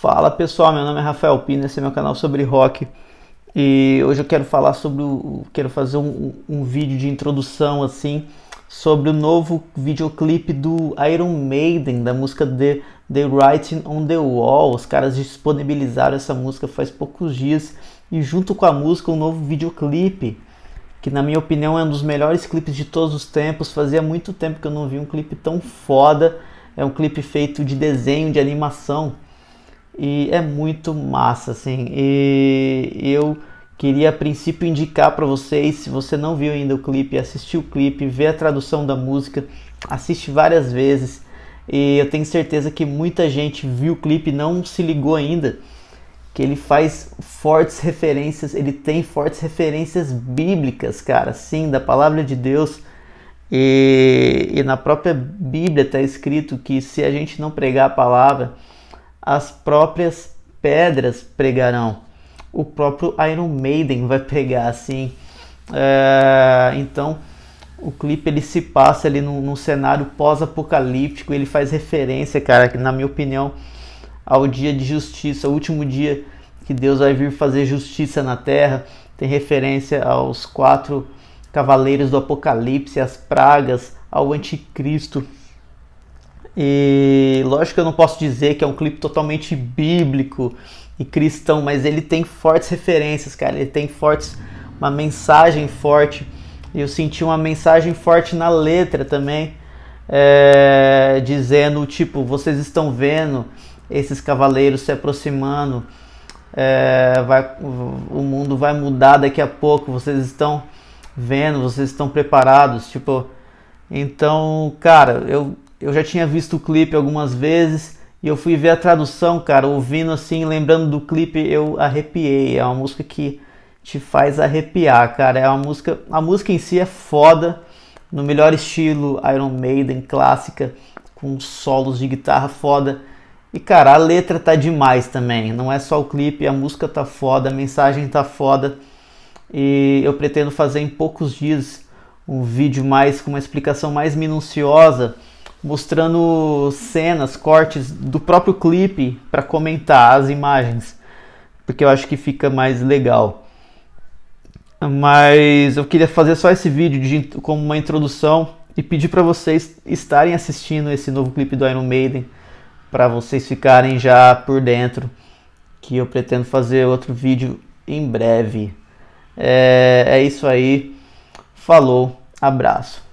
Fala pessoal, meu nome é Rafael Pina, esse é meu canal sobre rock e hoje eu quero falar sobre o, quero fazer um, um vídeo de introdução assim sobre o novo videoclipe do Iron Maiden da música The, the Writing on the Wall. Os caras disponibilizaram essa música faz poucos dias e junto com a música um novo videoclipe que na minha opinião é um dos melhores clipes de todos os tempos. Fazia muito tempo que eu não vi um clipe tão foda. É um clipe feito de desenho, de animação e é muito massa, assim. E eu queria a princípio indicar para vocês, se você não viu ainda o clipe, assistir o clipe, ver a tradução da música, assiste várias vezes. E eu tenho certeza que muita gente viu o clipe e não se ligou ainda que ele faz fortes referências, ele tem fortes referências bíblicas, cara, sim, da palavra de Deus. E, e na própria Bíblia está escrito que se a gente não pregar a palavra, as próprias pedras pregarão. O próprio Iron Maiden vai pregar assim. É, então o clipe ele se passa ali num, num cenário pós-apocalíptico. Ele faz referência, cara, que na minha opinião, ao dia de justiça, o último dia que Deus vai vir fazer justiça na terra. Tem referência aos quatro cavaleiros do Apocalipse, às pragas, ao anticristo e lógico que eu não posso dizer que é um clipe totalmente bíblico e cristão, mas ele tem fortes referências, cara. Ele tem fortes uma mensagem forte. Eu senti uma mensagem forte na letra também, é, dizendo tipo, vocês estão vendo esses cavaleiros se aproximando, é, vai, o mundo vai mudar daqui a pouco. Vocês estão vendo, vocês estão preparados, tipo. Então, cara, eu eu já tinha visto o clipe algumas vezes e eu fui ver a tradução, cara, ouvindo assim, lembrando do clipe, eu arrepiei. É uma música que te faz arrepiar, cara. É uma música, a música em si é foda, no melhor estilo Iron Maiden clássica, com solos de guitarra foda. E cara, a letra tá demais também. Não é só o clipe, a música tá foda, a mensagem tá foda. E eu pretendo fazer em poucos dias um vídeo mais com uma explicação mais minuciosa mostrando cenas, cortes do próprio clipe para comentar as imagens, porque eu acho que fica mais legal. Mas eu queria fazer só esse vídeo de, como uma introdução e pedir para vocês estarem assistindo esse novo clipe do Iron Maiden para vocês ficarem já por dentro que eu pretendo fazer outro vídeo em breve. É, é isso aí. Falou, abraço.